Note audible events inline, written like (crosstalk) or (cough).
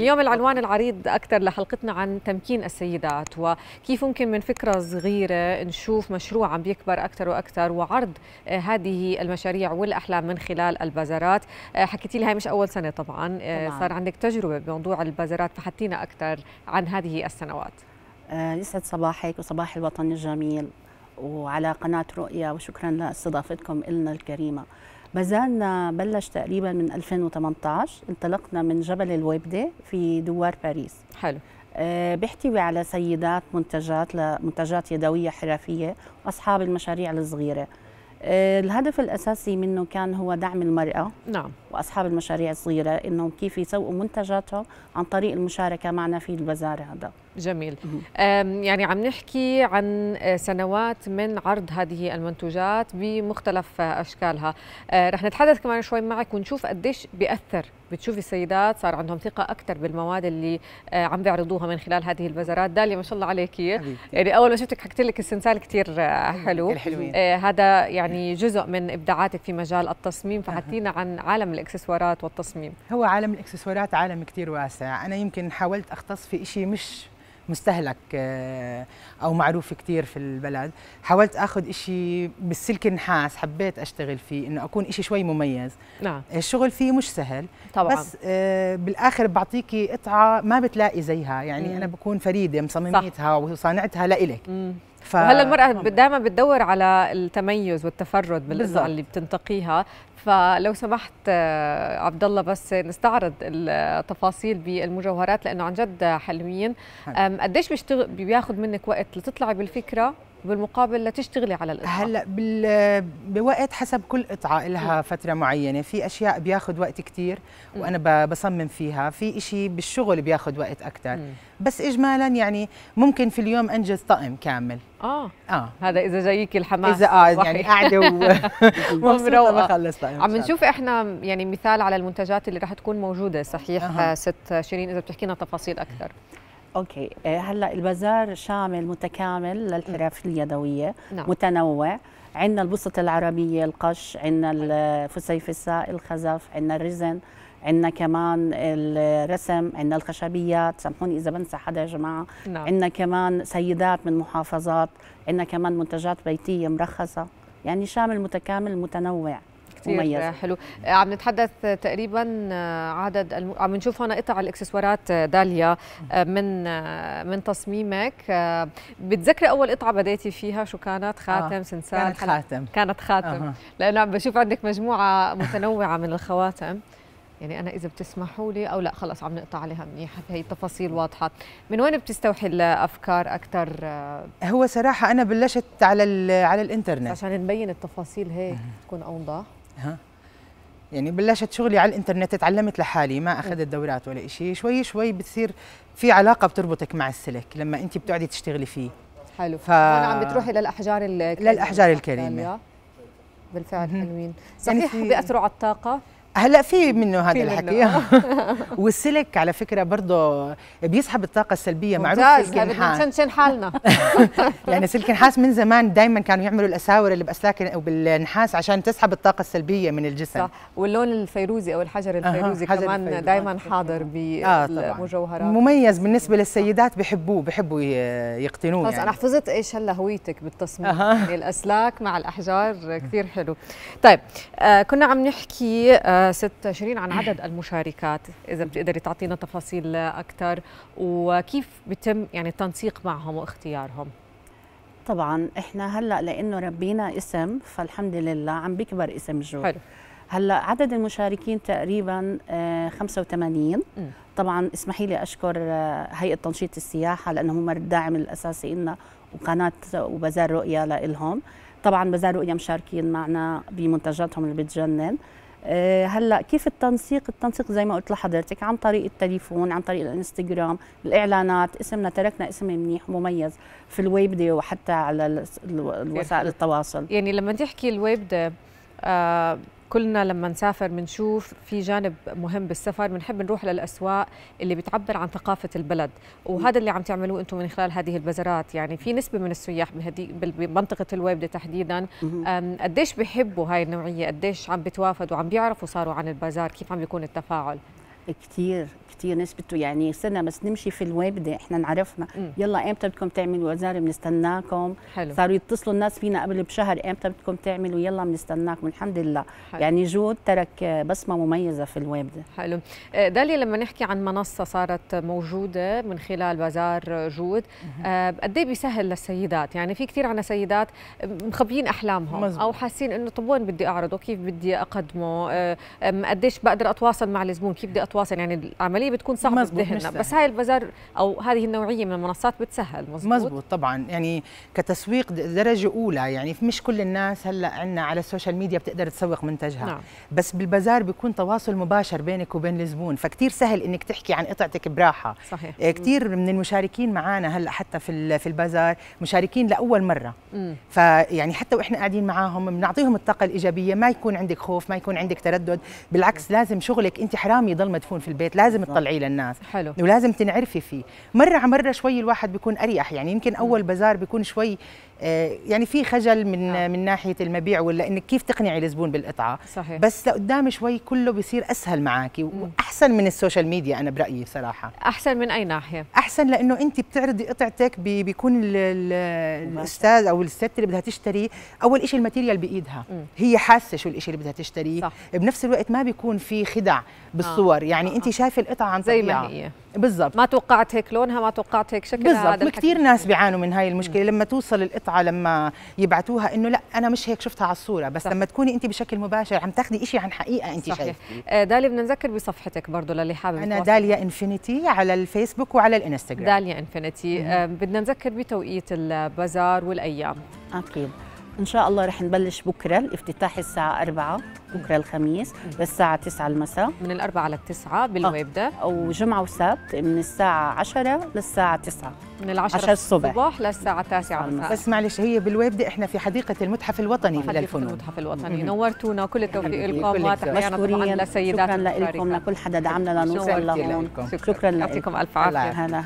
اليوم العنوان العريض أكثر لحلقتنا عن تمكين السيدات وكيف ممكن من فكرة صغيرة نشوف مشروع عم بيكبر أكثر وأكثر وعرض آه، هذه المشاريع والأحلام من خلال البازارات آه، حكيتي لي هاي مش أول سنة طبعا آه، طبعا. صار عندك تجربة بموضوع البازارات فحكينا أكثر عن هذه السنوات يسعد صباحك وصباح الوطن الجميل وعلى قناة رؤيا وشكرا لاستضافتكم إلنا الكريمة بازارنا بلش تقريبا من 2018 انطلقنا من جبل الويبدة في دوار باريس حلو آه، بيحتوي على سيدات منتجات لمنتجات يدوية حرفية وأصحاب المشاريع الصغيرة آه، الهدف الأساسي منه كان هو دعم المرأة نعم واصحاب المشاريع الصغيره انهم كيف يسوقوا منتجاتهم عن طريق المشاركه معنا في البازار هذا جميل يعني عم نحكي عن آه، سنوات من عرض هذه المنتوجات بمختلف آه، اشكالها آه، رح نتحدث كمان شوي معك ونشوف قديش بياثر بتشوفي السيدات صار عندهم ثقه اكثر بالمواد اللي عم بيعرضوها من خلال هذه البزارات داليا ما شاء الله عليك يعني اول ما شفتك حكيت لك السنسال كثير حلو هذا يعني جزء من ابداعاتك في مجال التصميم فحكينا عن عالم الاكسسوارات والتصميم هو عالم الاكسسوارات عالم كثير واسع انا يمكن حاولت اختص في شيء مش مستهلك آه، او معروف كثير في البلد حاولت اخذ شيء بالسلك النحاس حبيت اشتغل فيه انه اكون شيء شوي مميز نعم الشغل فيه مش سهل طبعا بس آه، بالاخر بعطيكي قطعه ما بتلاقي زيها يعني مم. انا بكون فريده مصممتها وصانعتها لإلك مم. ف... وهلا المرأة دائما بتدور على التميز والتفرد بالقصة اللي بتنتقيها فلو سمحت آه، عبد الله بس نستعرض التفاصيل بالمجوهرات لانه عن جد حلوين قديش بيشتغل بياخذ منك وقت لتطلعي بالفكره وبالمقابل لتشتغلي على القطعه هلا بال... بوقت حسب كل قطعه لها فتره معينه في اشياء بياخذ وقت كثير وانا ب... بصمم فيها في إشي بالشغل بياخذ وقت اكثر بس اجمالا يعني ممكن في اليوم انجز طقم كامل اه اه هذا اذا جايك الحماس اذا اه يعني قاعده ومروقه (laughs) (laughs) بخلص طقم عم نشوف احنا يعني مثال على المنتجات اللي رح تكون موجوده صحيح أه. ست شيرين اذا بتحكي لنا تفاصيل اكثر اوكي آه، هلا البازار شامل متكامل للحرف اليدويه نعم. متنوع عندنا البسط العربية القش عندنا الفسيفساء الخزف عندنا الرزن عندنا كمان الرسم عندنا الخشبيات سامحوني إذا بنسى حدا يا جماعة نعم. عندنا كمان سيدات من محافظات عندنا كمان منتجات بيتية مرخصة يعني شامل متكامل متنوع كثير مميزة. حلو عم نتحدث تقريبا آه، عدد الم... عم نشوف هنا قطع الاكسسوارات آه، داليا آه، من من تصميمك بتذكري اول قطعه بديتي فيها شو كانت خاتم آه. سنسال كانت خاتم كانت خاتم آه. لانه عم بشوف عندك مجموعه متنوعه من الخواتم يعني انا اذا بتسمحوا لي او لا خلص عم نقطع عليها منيح هي التفاصيل واضحه من وين بتستوحي الافكار اكثر هو صراحه انا بلشت على على الانترنت عشان نبين التفاصيل هيك تكون اوضح ها يعني بلشت شغلي على الانترنت تعلمت لحالي ما اخذت دورات ولا شيء شوي شوي بتصير في علاقه بتربطك مع السلك لما انت بتقعدي تشتغلي فيه حلو ف... عم بتروحي للاحجار الكريمه للاحجار الكريمه بالفعل حلوين يعني صحيح يعني في... بياثروا على الطاقه هلا في منه هذا الحكي (laughs) والسلك على فكره برضه بيسحب الطاقه السلبيه معروف سلك النحاس نشنشن حالنا (laughs) يعني سلك النحاس من زمان دائما كانوا يعملوا الاساور اللي باسلاك او بالنحاس عشان تسحب الطاقه السلبيه من الجسم صح واللون الفيروزي او الحجر الفيروزي آه كمان دائما حاضر بالمجوهرات آه مميز بالنسبه للسيدات بحبوه بحبوا يقتنوه خلص يعني. انا حفظت ايش هلا هويتك بالتصميم آه. يعني الاسلاك مع الاحجار كثير حلو طيب آه كنا عم نحكي آه ست شيرين عن عدد المشاركات اذا بتقدري تعطينا تفاصيل اكثر وكيف بتم يعني التنسيق معهم واختيارهم طبعا احنا هلا لانه ربينا اسم فالحمد لله عم بيكبر اسم جو حلو. هلا عدد المشاركين تقريبا 85 آه، طبعا اسمحي لي اشكر آه، هيئه تنشيط السياحه لانه هم الداعم الاساسي لنا وقناه وبازار رؤيا لهم طبعا بازار رؤيا مشاركين معنا بمنتجاتهم اللي بتجنن آه، هلا كيف التنسيق التنسيق زي ما قلت لحضرتك عن طريق التليفون عن طريق الانستغرام الاعلانات اسمنا تركنا اسم منيح مميز في دي وحتى على وسائل التواصل يعني لما تحكي الويبدا آه كلنا لما نسافر بنشوف في جانب مهم بالسفر بنحب نروح للاسواق اللي بتعبر عن ثقافه البلد وهذا اللي عم تعملوه انتم من خلال هذه البازارات يعني في نسبه من السياح بهدي بمنطقه الويبده تحديدا قديش بيحبوا هاي النوعيه قديش عم بتوافدوا وعم بيعرفوا صاروا عن البازار كيف عم بيكون التفاعل كتير كتير نسبته يعني صرنا بس نمشي في الوابده احنا نعرفنا مم. يلا امتى بدكم تعملوا وزاره بنستناكم صاروا يتصلوا الناس فينا قبل بشهر امتى بدكم تعملوا يلا بنستناكم الحمد لله حلو. يعني جود ترك بصمه مميزه في الوابده حلو آه، داليا لما نحكي عن منصه صارت موجوده من خلال بازار جود آه، قد ايه بيسهل للسيدات يعني في كثير عنا سيدات مخبيين احلامهم مزبوط. او حاسين انه طب وين بدي اعرضه كيف بدي اقدمه آه، قديش بقدر اتواصل مع الزبون كيف بدي تواصل يعني العمليه بتكون صعبه في بس هاي البازار او هذه النوعيه من المنصات بتسهل مزبوط مزبوط طبعا يعني كتسويق درجه اولى يعني مش كل الناس هلا عندنا على السوشيال ميديا بتقدر تسوق منتجها نعم. بس بالبازار بيكون تواصل مباشر بينك وبين الزبون فكتير سهل انك تحكي عن قطعتك براحه صحيح آه، كثير من المشاركين معنا هلا حتى في في البازار مشاركين لاول مره فيعني حتى واحنا قاعدين معاهم بنعطيهم الطاقه الايجابيه ما يكون عندك خوف ما يكون عندك تردد بالعكس لازم شغلك انت حرام يضل مدفون في البيت لازم تطلعيه للناس حلو ولازم تنعرفي فيه مره على مره شوي الواحد بيكون اريح يعني يمكن اول بازار بيكون شوي آه، يعني في خجل من آه. من ناحيه المبيع ولا انك كيف تقنعي الزبون بالقطعه صحيح. بس لقدام شوي كله بيصير اسهل معك واحسن من السوشيال ميديا انا برايي صراحه احسن من اي ناحيه احسن لانه انت بتعرضي قطعتك بي بيكون الاستاذ او الست اللي بدها تشتري اول شيء الماتيريال بايدها مم. هي حاسه شو الشيء اللي بدها تشتريه صح. بنفس الوقت ما بيكون في خدع آه. بالصور آه. يعني آه. انت شايفه القطعه عن زي ما هي بالضبط ما توقعت هيك لونها ما توقعت هيك شكلها بالضبط وكثير ناس بيعانوا من هاي المشكله مم. لما توصل القطعه القطعه لما يبعتوها انه لا انا مش هيك شفتها على الصوره بس صح. لما تكوني انت بشكل مباشر عم تاخدي شيء عن حقيقه انت شايفه آه، داليا بدنا نذكر بصفحتك برضه للي حابب انا داليا انفينيتي على الفيسبوك وعلى الانستغرام داليا انفينيتي آه، بدنا نذكر بتوقيت البازار والايام اكيد ان شاء الله رح نبلش بكره الافتتاح الساعه 4 بكره الخميس للساعه 9 المساء من الأربعة للتسعة بالمبدا آه، وجمعه وسبت من الساعه 10 للساعه 9 من العشرة عشر الصبح للساعه 9 المساء بس معلش هي بالويبدا احنا في حديقه المتحف الوطني حديقه للفنون المتحف الوطني نورتونا كل التوفيق لكم مشكورين طبعا لسيداتنا شكرا لكم لكل حدا دعمنا لنوصل لهون شكرا لكم يعطيكم الف عافيه